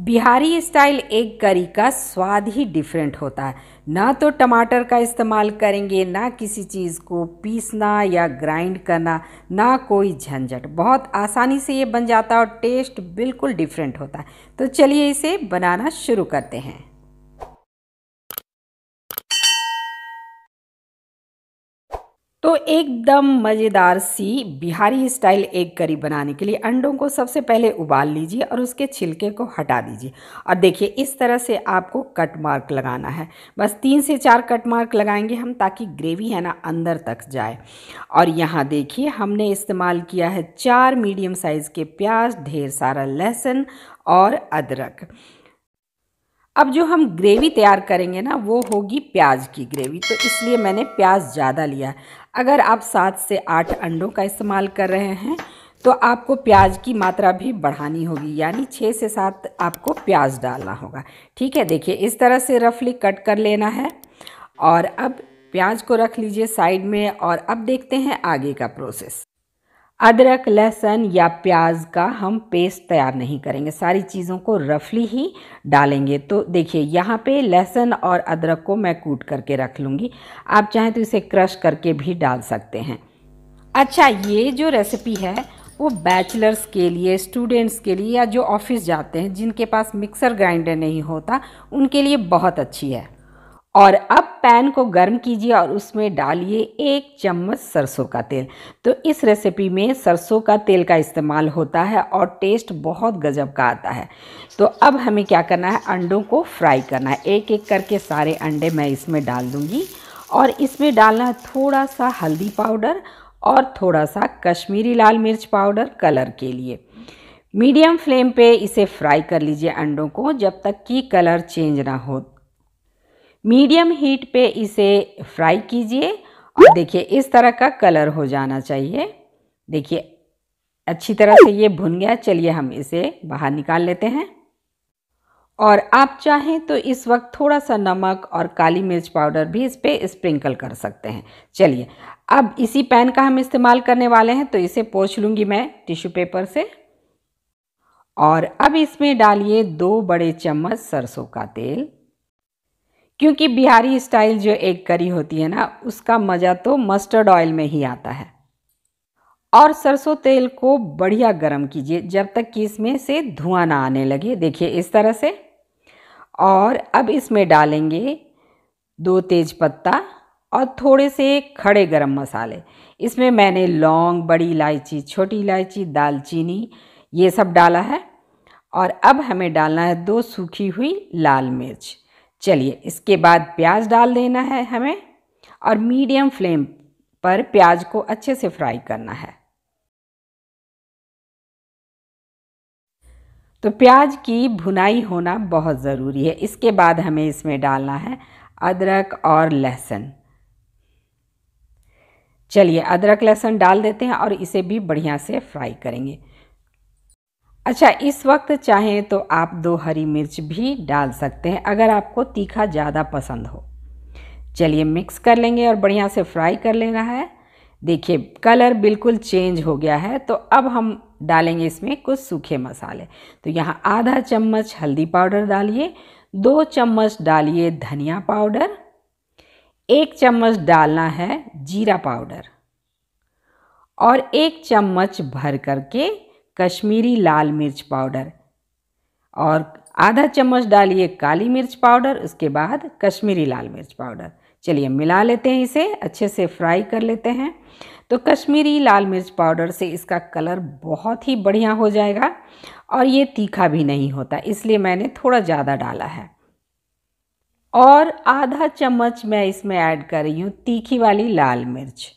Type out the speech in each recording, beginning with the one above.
Bihari style एक करी का स्वाद ही डिफरेंट होता है ना तो टमाटर का इस्तेमाल करेंगे ना किसी चीज़ को पीसना या ग्राइंड करना ना कोई झंझट बहुत आसानी से ये बन जाता है और टेस्ट बिल्कुल डिफरेंट होता है तो चलिए इसे बनाना शुरू करते हैं एकदम मज़ेदार सी बिहारी स्टाइल एग करी बनाने के लिए अंडों को सबसे पहले उबाल लीजिए और उसके छिलके को हटा दीजिए और देखिए इस तरह से आपको कट मार्क लगाना है बस तीन से चार कट मार्क लगाएंगे हम ताकि ग्रेवी है ना अंदर तक जाए और यहाँ देखिए हमने इस्तेमाल किया है चार मीडियम साइज़ के प्याज ढेर सारा लहसुन और अदरक अब जो हम ग्रेवी तैयार करेंगे ना वो होगी प्याज की ग्रेवी तो इसलिए मैंने प्याज ज़्यादा लिया अगर आप सात से आठ अंडों का इस्तेमाल कर रहे हैं तो आपको प्याज की मात्रा भी बढ़ानी होगी यानी छः से सात आपको प्याज डालना होगा ठीक है देखिए इस तरह से रफली कट कर लेना है और अब प्याज को रख लीजिए साइड में और अब देखते हैं आगे का प्रोसेस अदरक लहसुन या प्याज का हम पेस्ट तैयार नहीं करेंगे सारी चीज़ों को रफली ही डालेंगे तो देखिए यहाँ पे लहसुन और अदरक को मैं कूट करके रख लूँगी आप चाहें तो इसे क्रश करके भी डाल सकते हैं अच्छा ये जो रेसिपी है वो बैचलर्स के लिए स्टूडेंट्स के लिए या जो ऑफिस जाते हैं जिनके पास मिक्सर ग्राइंडर नहीं होता उनके लिए बहुत अच्छी है और अब पैन को गर्म कीजिए और उसमें डालिए एक चम्मच सरसों का तेल तो इस रेसिपी में सरसों का तेल का इस्तेमाल होता है और टेस्ट बहुत गजब का आता है तो अब हमें क्या करना है अंडों को फ्राई करना है एक एक करके सारे अंडे मैं इसमें डाल दूँगी और इसमें डालना है थोड़ा सा हल्दी पाउडर और थोड़ा सा कश्मीरी लाल मिर्च पाउडर कलर के लिए मीडियम फ्लेम पे इसे फ्राई कर लीजिए अंडों को जब तक कि कलर चेंज ना हो मीडियम हीट पे इसे फ्राई कीजिए और देखिए इस तरह का कलर हो जाना चाहिए देखिए अच्छी तरह से ये भुन गया चलिए हम इसे बाहर निकाल लेते हैं और आप चाहें तो इस वक्त थोड़ा सा नमक और काली मिर्च पाउडर भी इस पर स्प्रिंकल कर सकते हैं चलिए अब इसी पैन का हम इस्तेमाल करने वाले हैं तो इसे पोछ लूँगी मैं टिश्यू पेपर से और अब इसमें डालिए दो बड़े चम्मच सरसों का तेल क्योंकि बिहारी स्टाइल जो एक करी होती है ना उसका मज़ा तो मस्टर्ड ऑयल में ही आता है और सरसों तेल को बढ़िया गर्म कीजिए जब तक कि इसमें से धुआं ना आने लगे देखिए इस तरह से और अब इसमें डालेंगे दो तेज पत्ता और थोड़े से खड़े गरम मसाले इसमें मैंने लौंग बड़ी इलायची छोटी इलायची दालचीनी ये सब डाला है और अब हमें डालना है दो सूखी हुई लाल मिर्च चलिए इसके बाद प्याज डाल देना है हमें और मीडियम फ्लेम पर प्याज को अच्छे से फ्राई करना है तो प्याज की भुनाई होना बहुत ज़रूरी है इसके बाद हमें इसमें डालना है अदरक और लहसुन चलिए अदरक लहसुन डाल देते हैं और इसे भी बढ़िया से फ्राई करेंगे अच्छा इस वक्त चाहें तो आप दो हरी मिर्च भी डाल सकते हैं अगर आपको तीखा ज़्यादा पसंद हो चलिए मिक्स कर लेंगे और बढ़िया से फ्राई कर लेना है देखिए कलर बिल्कुल चेंज हो गया है तो अब हम डालेंगे इसमें कुछ सूखे मसाले तो यहाँ आधा चम्मच हल्दी पाउडर डालिए दो चम्मच डालिए धनिया पाउडर एक चम्मच डालना है जीरा पाउडर और एक चम्मच भर करके कश्मीरी लाल मिर्च पाउडर और आधा चम्मच डालिए काली मिर्च पाउडर उसके बाद कश्मीरी लाल मिर्च पाउडर चलिए मिला लेते हैं इसे अच्छे से फ्राई कर लेते हैं तो कश्मीरी लाल मिर्च पाउडर से इसका कलर बहुत ही बढ़िया हो जाएगा और ये तीखा भी नहीं होता इसलिए मैंने थोड़ा ज़्यादा डाला है और आधा चम्मच मैं इसमें ऐड कर रही हूँ तीखी वाली लाल मिर्च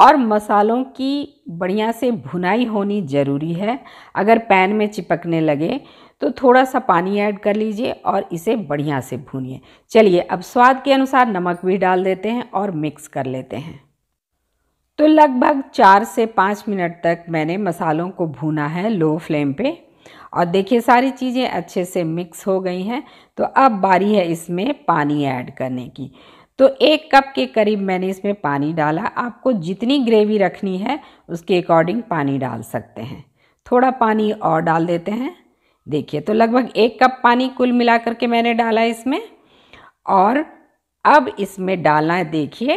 और मसालों की बढ़िया से भुनाई होनी ज़रूरी है अगर पैन में चिपकने लगे तो थोड़ा सा पानी ऐड कर लीजिए और इसे बढ़िया से भूनिए चलिए अब स्वाद के अनुसार नमक भी डाल देते हैं और मिक्स कर लेते हैं तो लगभग चार से पाँच मिनट तक मैंने मसालों को भूना है लो फ्लेम पे और देखिए सारी चीज़ें अच्छे से मिक्स हो गई हैं तो अब बारी है इसमें पानी ऐड करने की तो एक कप के करीब मैंने इसमें पानी डाला आपको जितनी ग्रेवी रखनी है उसके अकॉर्डिंग पानी डाल सकते हैं थोड़ा पानी और डाल देते हैं देखिए तो लगभग एक कप पानी कुल मिला करके मैंने डाला इसमें और अब इसमें डालना है देखिए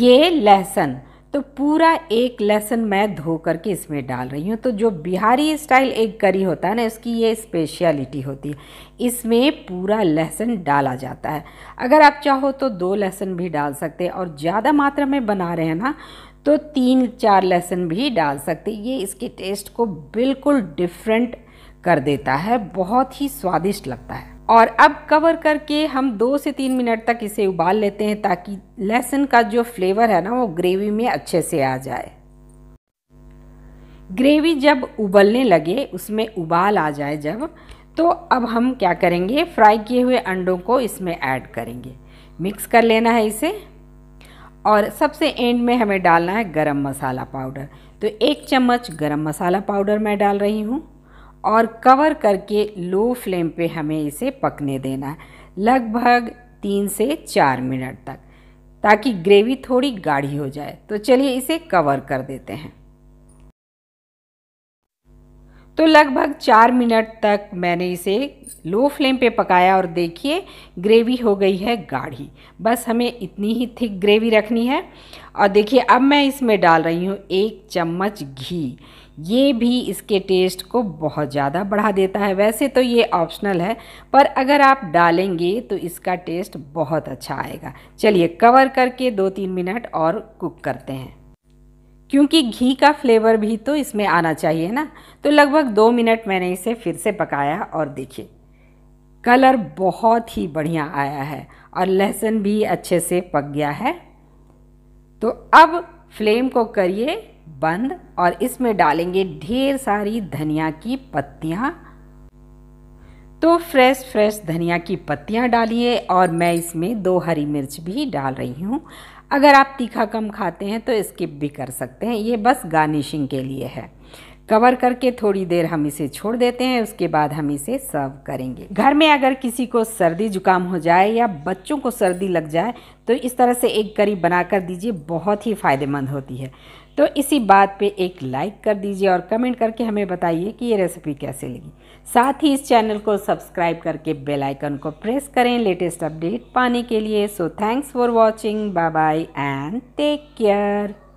ये लहसुन तो पूरा एक लहसुन मैं धो करके इसमें डाल रही हूँ तो जो बिहारी स्टाइल एक करी होता है ना उसकी ये स्पेशलिटी होती है इसमें पूरा लहसुन डाला जाता है अगर आप चाहो तो दो लहसुन भी डाल सकते हैं और ज़्यादा मात्रा में बना रहे हैं ना तो तीन चार लहसुन भी डाल सकते ये इसके टेस्ट को बिल्कुल डिफरेंट कर देता है बहुत ही स्वादिष्ट लगता है और अब कवर करके हम दो से तीन मिनट तक इसे उबाल लेते हैं ताकि लहसुन का जो फ्लेवर है ना वो ग्रेवी में अच्छे से आ जाए ग्रेवी जब उबलने लगे उसमें उबाल आ जाए जब तो अब हम क्या करेंगे फ्राई किए हुए अंडों को इसमें ऐड करेंगे मिक्स कर लेना है इसे और सबसे एंड में हमें डालना है गरम मसाला पाउडर तो एक चम्मच गरम मसाला पाउडर मैं डाल रही हूँ और कवर करके लो फ्लेम पे हमें इसे पकने देना है लगभग तीन से चार मिनट तक ताकि ग्रेवी थोड़ी गाढ़ी हो जाए तो चलिए इसे कवर कर देते हैं तो लगभग चार मिनट तक मैंने इसे लो फ्लेम पे पकाया और देखिए ग्रेवी हो गई है गाढ़ी बस हमें इतनी ही थिक ग्रेवी रखनी है और देखिए अब मैं इसमें डाल रही हूँ एक चम्मच घी ये भी इसके टेस्ट को बहुत ज़्यादा बढ़ा देता है वैसे तो ये ऑप्शनल है पर अगर आप डालेंगे तो इसका टेस्ट बहुत अच्छा आएगा चलिए कवर करके दो तीन मिनट और कुक करते हैं क्योंकि घी का फ्लेवर भी तो इसमें आना चाहिए ना तो लगभग दो मिनट मैंने इसे फिर से पकाया और देखिए कलर बहुत ही बढ़िया आया है और लहसुन भी अच्छे से पक गया है तो अब फ्लेम को करिए बंद और इसमें डालेंगे ढेर सारी धनिया की पत्तियाँ तो फ्रेश फ्रेश धनिया की पत्तियाँ डालिए और मैं इसमें दो हरी मिर्च भी डाल रही हूँ अगर आप तीखा कम खाते हैं तो स्किप भी कर सकते हैं ये बस गार्निशिंग के लिए है कवर करके थोड़ी देर हम इसे छोड़ देते हैं उसके बाद हम इसे सर्व करेंगे घर में अगर किसी को सर्दी जुकाम हो जाए या बच्चों को सर्दी लग जाए तो इस तरह से एक करी बनाकर दीजिए बहुत ही फ़ायदेमंद होती है तो इसी बात पे एक लाइक कर दीजिए और कमेंट करके हमें बताइए कि ये रेसिपी कैसे लगी साथ ही इस चैनल को सब्सक्राइब करके बेल आइकन को प्रेस करें लेटेस्ट अपडेट पाने के लिए so thanks for watching bye bye and take care